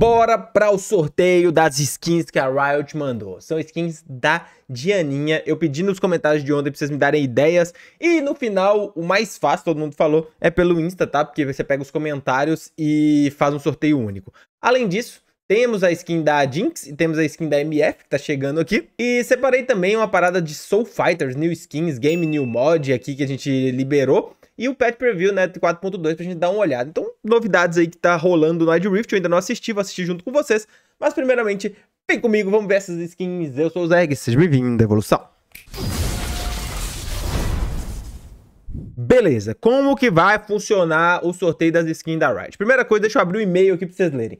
bora para o sorteio das skins que a Riot mandou. São skins da Dianinha. Eu pedi nos comentários de ontem para vocês me darem ideias. E no final, o mais fácil, todo mundo falou, é pelo Insta, tá? Porque você pega os comentários e faz um sorteio único. Além disso, temos a skin da Jinx e temos a skin da MF que tá chegando aqui. E separei também uma parada de Soul Fighters, New Skins, Game New Mod aqui que a gente liberou e o pet preview, né, 4.2 pra gente dar uma olhada. Então, novidades aí que tá rolando no Ed Rift, eu ainda não assisti, vou assistir junto com vocês, mas primeiramente, vem comigo, vamos ver essas skins. Eu sou o Zeg, seja bem-vindo à evolução. Beleza, como que vai funcionar o sorteio das skins da Riot? Primeira coisa, deixa eu abrir o um e-mail aqui pra vocês lerem.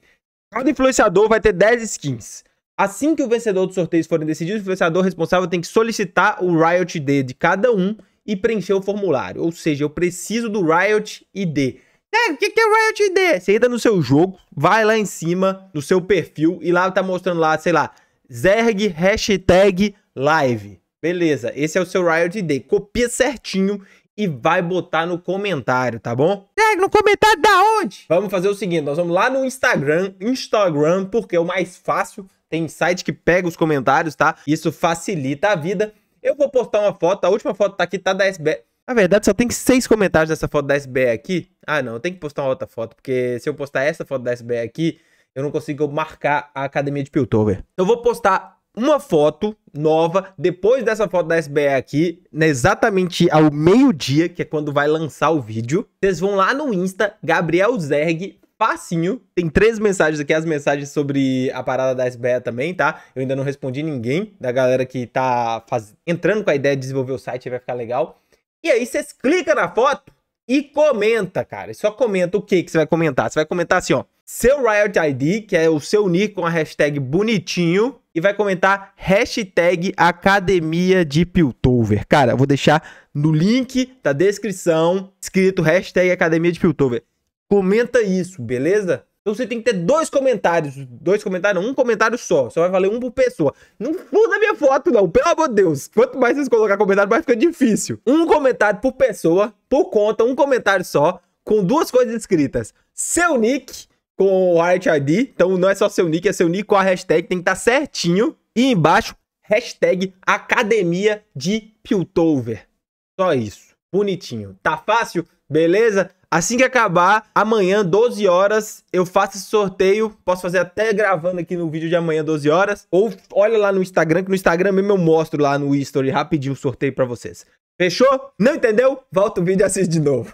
Cada influenciador vai ter 10 skins. Assim que o vencedor dos sorteios forem decididos, o influenciador responsável tem que solicitar o Riot D de cada um e preencher o formulário. Ou seja, eu preciso do Riot ID. É, o que, que é Riot ID? Você entra no seu jogo, vai lá em cima, no seu perfil, e lá tá mostrando lá, sei lá, Zerg hashtag live. Beleza, esse é o seu Riot ID. Copia certinho e vai botar no comentário, tá bom? Zerg, no comentário da onde? Vamos fazer o seguinte, nós vamos lá no Instagram, Instagram, porque é o mais fácil. Tem site que pega os comentários, tá? Isso facilita a vida. Eu vou postar uma foto, a última foto tá aqui, tá da SB. Na verdade, só tem seis comentários dessa foto da SB aqui. Ah, não, eu tenho que postar uma outra foto, porque se eu postar essa foto da SB aqui, eu não consigo marcar a academia de Piltover. Eu vou postar uma foto nova depois dessa foto da SBE aqui, né, exatamente ao meio-dia, que é quando vai lançar o vídeo. Vocês vão lá no Insta, Gabriel Zerg, facinho. Tem três mensagens aqui, as mensagens sobre a parada da SBE também, tá? Eu ainda não respondi ninguém da galera que tá faz... entrando com a ideia de desenvolver o site, vai ficar legal. E aí vocês clicam na foto e comenta, cara. Só comenta o que que você vai comentar. Você vai comentar assim, ó, seu Riot ID, que é o seu nick com a hashtag bonitinho, e vai comentar hashtag Academia de Piltover. Cara, eu vou deixar no link da descrição escrito hashtag Academia de Piltover. Comenta isso, beleza? Então você tem que ter dois comentários. Dois comentários, um comentário só. Só vai valer um por pessoa. Não funda minha foto, não, pelo amor de Deus. Quanto mais vocês colocar comentário, mais fica difícil. Um comentário por pessoa, por conta, um comentário só, com duas coisas escritas. Seu nick com o Art ID. Então não é só seu nick, é seu nick com a hashtag. Tem que estar tá certinho. E embaixo, hashtag Academia de Piltover. Só isso. Bonitinho. Tá fácil? Beleza? Assim que acabar, amanhã, 12 horas, eu faço esse sorteio. Posso fazer até gravando aqui no vídeo de amanhã, 12 horas. Ou olha lá no Instagram, que no Instagram mesmo eu mostro lá no History rapidinho o sorteio pra vocês. Fechou? Não entendeu? Volta o vídeo e assiste de novo.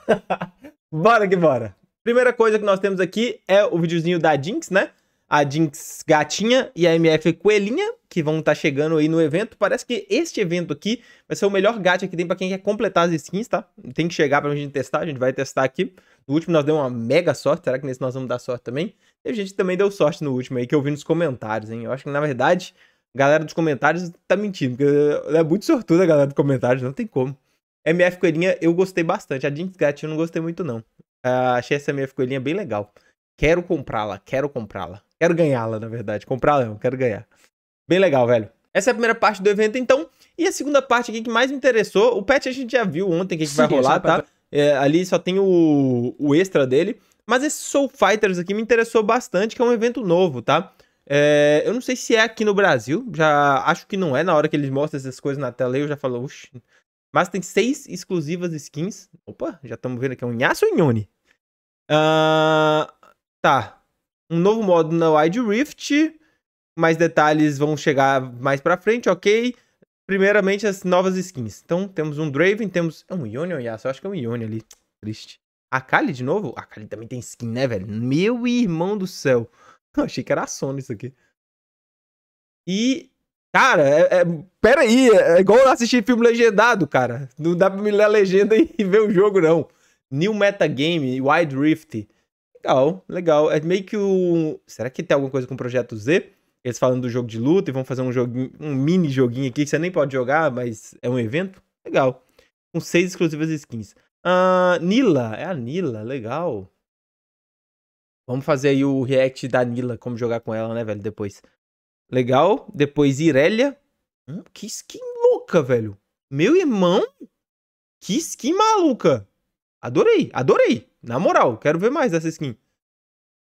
bora que bora. Primeira coisa que nós temos aqui é o videozinho da Jinx, né? a Jinx Gatinha e a MF Coelhinha, que vão estar tá chegando aí no evento. Parece que este evento aqui vai ser o melhor gacha que tem para quem quer completar as skins, tá? Tem que chegar pra gente testar, a gente vai testar aqui. No último nós deu uma mega sorte, será que nesse nós vamos dar sorte também? E a gente também deu sorte no último aí, que eu vi nos comentários, hein? Eu acho que, na verdade, a galera dos comentários tá mentindo, porque é muito sortuda a galera dos comentários, não tem como. MF Coelhinha eu gostei bastante, a Jinx gatinha eu não gostei muito não. Uh, achei essa MF Coelhinha bem legal. Quero comprá-la, quero comprá-la. Quero ganhá-la, na verdade. Comprá-la eu quero ganhar. Bem legal, velho. Essa é a primeira parte do evento, então. E a segunda parte aqui que mais me interessou, o patch a gente já viu ontem o que, que vai rolar, tá? tá? É, ali só tem o, o extra dele. Mas esse Soul Fighters aqui me interessou bastante, que é um evento novo, tá? É, eu não sei se é aqui no Brasil, já acho que não é. Na hora que eles mostram essas coisas na tela, aí eu já falo, uxi. Mas tem seis exclusivas skins. Opa, já estamos vendo aqui, é um Yasuo e Yone. Uh, ah, Tá. Um novo modo na Wide Rift. Mais detalhes vão chegar mais pra frente, ok? Primeiramente, as novas skins. Então, temos um Draven, temos... É um Ione ou Yasuo? Eu acho que é um Ione ali. Triste. A Kali de novo? A Kali também tem skin, né, velho? Meu irmão do céu. Eu achei que era sono isso aqui. E Cara, é, é, é, é igual eu assistir filme legendado, cara. Não dá pra me ler a legenda e ver o jogo, não. New Metagame, Wide Rift. Legal, legal. É meio que o. Será que tem alguma coisa com o Projeto Z? Eles falando do jogo de luta e vão fazer um joguinho, um mini joguinho aqui que você nem pode jogar, mas é um evento? Legal. Com seis exclusivas skins. Ah, Nila, é a Nila, legal. Vamos fazer aí o react da Nila, como jogar com ela, né, velho, depois. Legal. Depois Irelia. Hum, que skin louca, velho. Meu irmão, que skin maluca. Adorei, adorei. Na moral, quero ver mais dessa skin.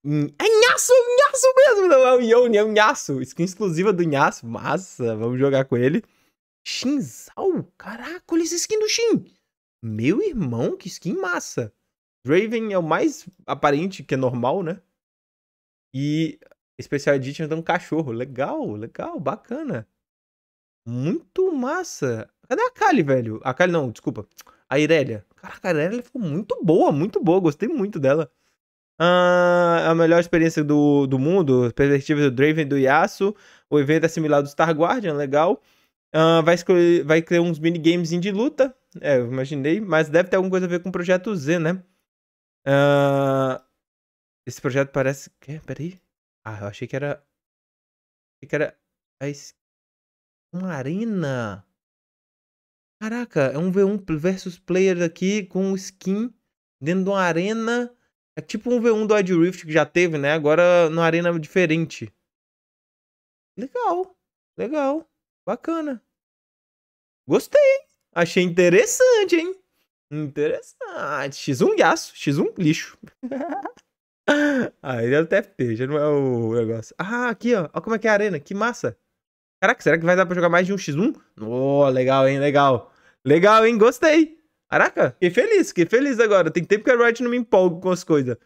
Hum, é Inhaço, Inhaço mesmo, não é o Yoni, é o Inhaço. Skin exclusiva do Inhaço, massa, vamos jogar com ele. Shinzal, caraca, olha essa skin do Shin. Meu irmão, que skin massa. Draven é o mais aparente, que é normal, né? E Special Edition dando um cachorro, legal, legal, bacana. Muito massa. Cadê a Kali, velho? A Kali não, desculpa. A Irelia. Caraca, a Irelia ficou muito boa, muito boa. Gostei muito dela. Ah, a melhor experiência do, do mundo, perspectiva do Draven do Yasuo. O evento é assimilado do Star Guardian, legal. Ah, vai, escolher, vai criar uns minigames de luta. É, eu imaginei, mas deve ter alguma coisa a ver com o projeto Z, né? Ah, esse projeto parece. É, peraí. Ah, eu achei que era. Achei que era. Uma arena. Caraca, é um V1 versus player aqui com skin dentro de uma arena. É tipo um V1 do Ed Rift que já teve, né? Agora numa arena diferente. Legal, legal, bacana. Gostei, achei interessante, hein? Interessante. X1 gasto, X1 lixo. Aí é o TFT, já não é o negócio. Ah, aqui, ó. Olha como é que é a arena, que massa. Caraca, será que vai dar pra jogar mais de um X1? Oh, legal, hein? Legal. Legal, hein? Gostei. Caraca, fiquei feliz, fiquei feliz agora. Tem tempo que a Riot não me empolga com as coisas.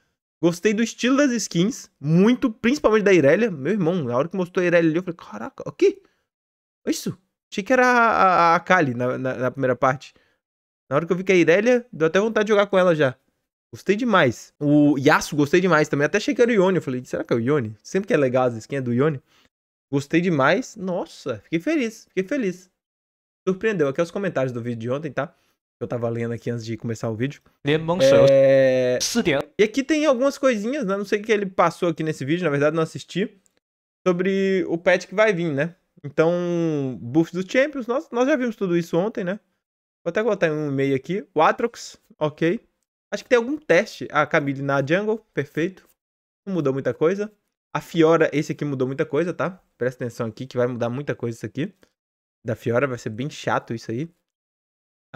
Gostei do estilo das skins, muito, principalmente da Irelia. Meu irmão, na hora que mostrou a Irelia ali, eu falei, caraca, o quê? Isso? Achei que era a, a, a Kali na, na, na, primeira parte. Na hora que eu vi que a Irelia, deu até vontade de jogar com ela já. Gostei demais. O Yasuo, gostei demais também. Até achei que era o Yone, Eu falei, será que é o Yone? Sempre que é legal as skins é do Yone, Gostei demais. Nossa, fiquei feliz, fiquei feliz surpreendeu. Aqui é os comentários do vídeo de ontem, tá? eu tava lendo aqui antes de começar o vídeo. É... E aqui tem algumas coisinhas, né? Não sei o que ele passou aqui nesse vídeo, na verdade não assisti. Sobre o patch que vai vir, né? Então, buff dos Champions, nós, nós já vimos tudo isso ontem, né? Vou até botar um e-mail aqui. O Atrox, ok. Acho que tem algum teste. A ah, Camille na jungle, perfeito. Não mudou muita coisa. A Fiora, esse aqui mudou muita coisa, tá? Presta atenção aqui que vai mudar muita coisa isso aqui da Fiora, vai ser bem chato isso aí.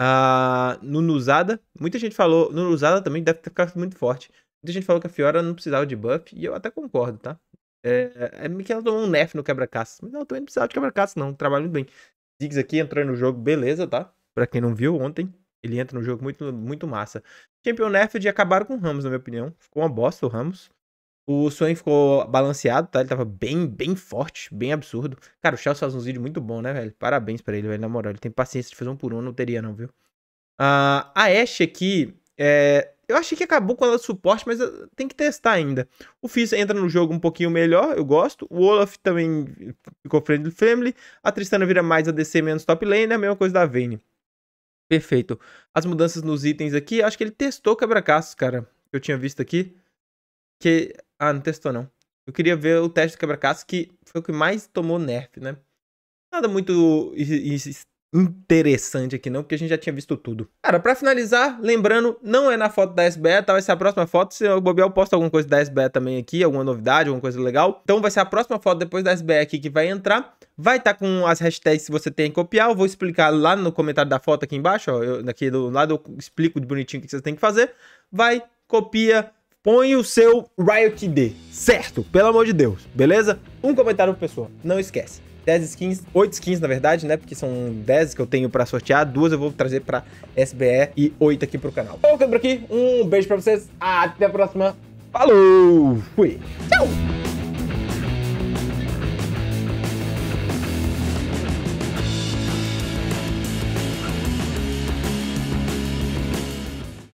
Uh, ah, Nuzada, muita gente falou. Nunuzada Nuzada também deve ter ficado muito forte. Muita gente falou que a Fiora não precisava de buff, e eu até concordo, tá? É, é, é que ela tomou um nerf no quebra-caça. Mas ela também não precisava de quebra-caça, não. Trabalha muito bem. Ziggs aqui entrou no jogo, beleza, tá? Pra quem não viu ontem, ele entra no jogo muito, muito massa. Champion nerf de acabaram com o Ramos, na minha opinião. Ficou uma bosta o Ramos. O Swain ficou balanceado, tá? Ele tava bem, bem forte, bem absurdo. Cara, o Chelsea faz um vídeo muito bom, né, velho? Parabéns pra ele, velho, na moral. Ele tem paciência de fazer um por um, não teria não, viu? Uh, a Ashe aqui, é... eu achei que acabou com ela de suporte, mas ah, tem que testar ainda. O Fizz entra no jogo um pouquinho melhor, eu gosto. O Olaf também ficou friendly family. A Tristana vira mais ADC, menos top lane, é a mesma coisa da Vayne. Perfeito. As mudanças nos itens aqui, acho que ele testou quebra-caços, cara, que eu tinha visto aqui. Que. Ah, não testou não. Eu queria ver o teste do quebra-caça, que foi o que mais tomou nerf, né? Nada muito interessante aqui não, porque a gente já tinha visto tudo. Cara, para finalizar, lembrando, não é na foto da SBE, tá? Vai ser a próxima foto. Se eu bobear, eu posto alguma coisa da SBE também aqui, alguma novidade, alguma coisa legal. Então vai ser a próxima foto depois da SBE aqui que vai entrar. Vai estar tá com as hashtags que você tem que copiar. Eu vou explicar lá no comentário da foto aqui embaixo, ó. Eu, do lado eu explico de bonitinho o que você tem que fazer. Vai, copia, põe o seu Riot D, certo? Pelo amor de Deus, beleza? Um comentário por pessoa, não esquece. 10 skins, 8 skins na verdade, né? Porque são 10 que eu tenho pra sortear, duas eu vou trazer pra SBE e 8 aqui pro canal. Então, eu por aqui, um beijo pra vocês, até a próxima, falou, fui, tchau!